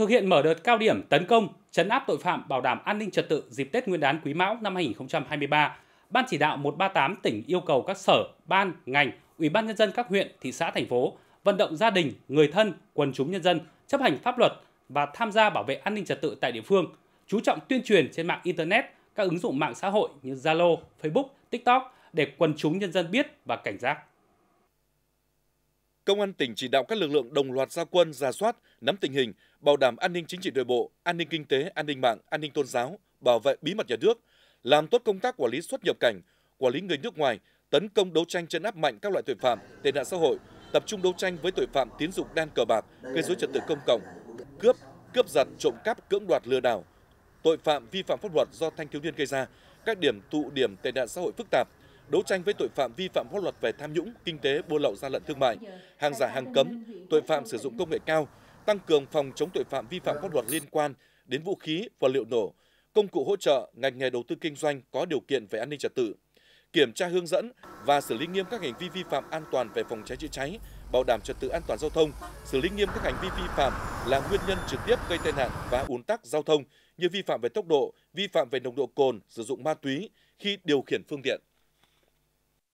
thực hiện mở đợt cao điểm tấn công, chấn áp tội phạm bảo đảm an ninh trật tự dịp Tết Nguyên đán Quý Mão năm 2023, Ban chỉ đạo 138 tỉnh yêu cầu các sở, ban, ngành, ủy ban nhân dân các huyện, thị xã, thành phố vận động gia đình, người thân, quần chúng nhân dân chấp hành pháp luật và tham gia bảo vệ an ninh trật tự tại địa phương, chú trọng tuyên truyền trên mạng internet, các ứng dụng mạng xã hội như Zalo, Facebook, TikTok để quần chúng nhân dân biết và cảnh giác. Công an tỉnh chỉ đạo các lực lượng đồng loạt gia quân ra soát, nắm tình hình, bảo đảm an ninh chính trị nội bộ, an ninh kinh tế, an ninh mạng, an ninh tôn giáo, bảo vệ bí mật nhà nước, làm tốt công tác quản lý xuất nhập cảnh, quản lý người nước ngoài, tấn công đấu tranh chấn áp mạnh các loại tội phạm, tệ nạn xã hội, tập trung đấu tranh với tội phạm tín dụng đen cờ bạc, gây dối trật tự công cộng, cướp, cướp giật, trộm cắp, cưỡng đoạt, lừa đảo, tội phạm vi phạm pháp luật do thanh thiếu niên gây ra, các điểm tụ điểm tệ nạn xã hội phức tạp, đấu tranh với tội phạm vi phạm pháp luật về tham nhũng, kinh tế, buôn lậu gian lận thương mại, hàng giả hàng cấm, tội phạm sử dụng công nghệ cao, tăng cường phòng chống tội phạm vi phạm pháp luật liên quan đến vũ khí, vật liệu nổ, công cụ hỗ trợ, ngành nghề đầu tư kinh doanh có điều kiện về an ninh trật tự, kiểm tra hướng dẫn và xử lý nghiêm các hành vi vi phạm an toàn về phòng cháy chữa cháy, bảo đảm trật tự an toàn giao thông, xử lý nghiêm các hành vi vi phạm là nguyên nhân trực tiếp gây tai nạn và ùn tắc giao thông như vi phạm về tốc độ, vi phạm về nồng độ cồn, sử dụng ma túy khi điều khiển phương tiện.